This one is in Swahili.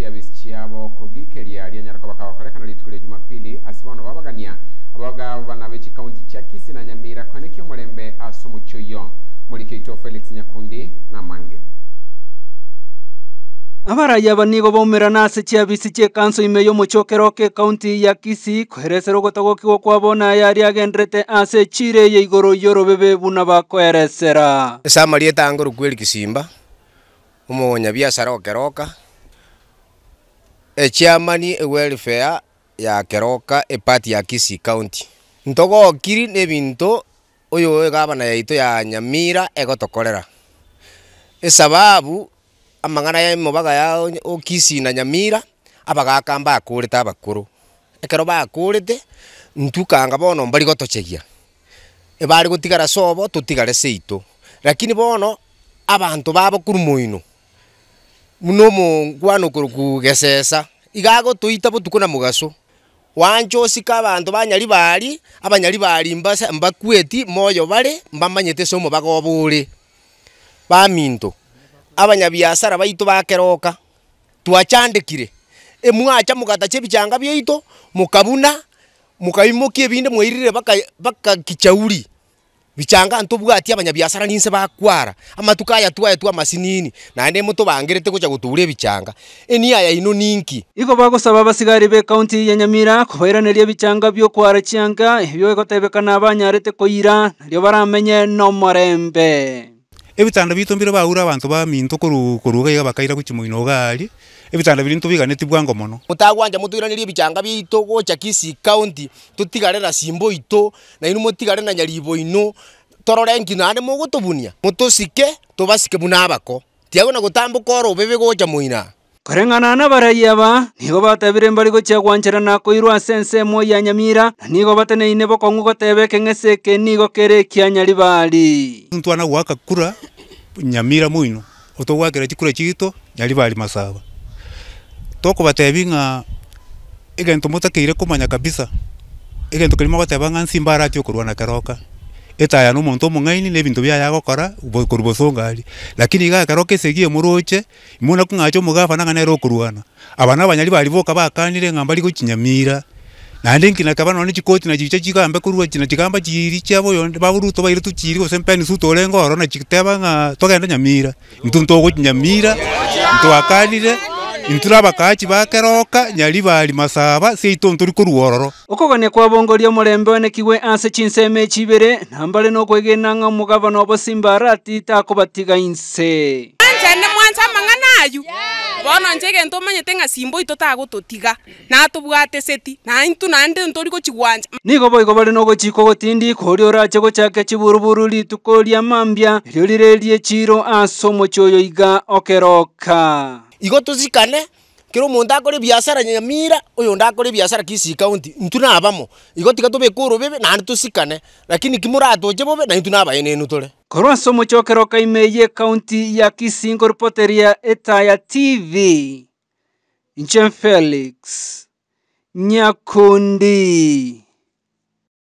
cia bisi ciabo kugikeria rianyarakoba kawa korekana ritukire jumapili asibano babagania abagabana b'eki county cha kisi na nyamira kwa kwanekio murembe asumu choyo muri kito felix nyakundi na mange abaraya aba nigo baomerana ase chiabisi chie kanso ime mochokero ke county ya kisi kisii kwa bona ya ari agenderete ase chire ye igoro yoro bebe buna bakoeresera esama rietango rukweriki simba omonyabiasara okeroka echiamani ewelfare ya keroka epati ya kisi county ntogokiri na ebinto oyo egabana yaito ya nyamira egotokorera esababu amang'ana ya emobaga ya okisi na nyamira abagaka mbakũrĩte abakũrũ ekero bakũrĩte ntukanga bono mbari gotochegia ebari gotigara sobo tutigare seito lakini bono abantu babo kurumuino munomo mungwano kuruku gesesa igago tuita butuko na mugaso wanchosika abanto banyali bali abanyali bari mbasa mbakweti moyo bare mbamanyete somo bagobure baminto abanyabiasara baito bakeroka twachandikire emwacha mugata chebichanga byito mukabuna mukaimokia ebinde mwairire baka baka kichauri bichanga ntubwati abanyabiasara ninse bakwara amatuka aya twaye twa masinini naende mutubangirite gucha guturia bichanga eni aya ino ninki igo bagusaba abasigari be county ya nyamira kubairaneria bichanga byokwara chianga ebyo egotebekana abanyarete koira naryo baramenye nomorembe ebitanda bito mbire baura abantu baminto kuruga iga bakaira guchi muino gari ebitanda biri ntubiganeti bwango mono mutagwanja mutuiranirie ebichanga bito gocha kisi county tutigare na simbo ito na inu mutigare na nyaribo ino torore ngina ne mugutubunia mutusike tubasike bunabako tiago na gutambuka oro bebe gocha muina kwereng'ana na baraiaba nigo batabire embarego na koirwa ase ense emo ya nyamira na nigo bateneine bokong'u tebe ekeng'ese eke nigo kere ekia mtu ntwana waka kura nyamira moino otogwakera chikura chigito nyaribari masaba tokobatebi ng'a egento motakeire komanya kabisa egento kerimo goteba ng'a nsimbara arachia okorwa karoka keroka etaya no omonto omong'aini na ebinto biaya agokora korwa bosongari lakini iga ekero kesegie moroche imuna kung'acha omogabana nere okorwana abana abanyari bari boka bakanire ng'a na naende nkina kabana nonye chikoti na chicha chigambe korwa china chigamba chiri chiaboyonde baburuto baire tuchiri gose mpeni sutore ngoro na chiteba ng'a togenda nyamira ntu ntogochinyamira ntwakanire intira bakachi bakeroka nyali bali masaba seito nturiko ruororo okogone kwabongoria murembe ne kiwe ase chinseme chibere nambare nga omogabana obo simba arati takobatiga inse anja ne mwancha mangana ayu bona bono nche egento omanyete ng'a simba oito tagototiga natobwate seti na naintu naende ntori gochigwanja nigo boigo bare nogochiko gotindi kori orache chake chiburuburu li ria mambia erio rire rie chiro asomo choyo iga okeroka igo tuzikane kero mundu akore biashara nyamira uyu ndakore biashara kisi county ntu nabamo igo tiga tubika urubibi nandi tusikane lakini kimuratuje bube na ntu nabayenenu tore korwa somo chokero kaimeye county ya kisingo ripoteria etaya tv nchen felix nyakundi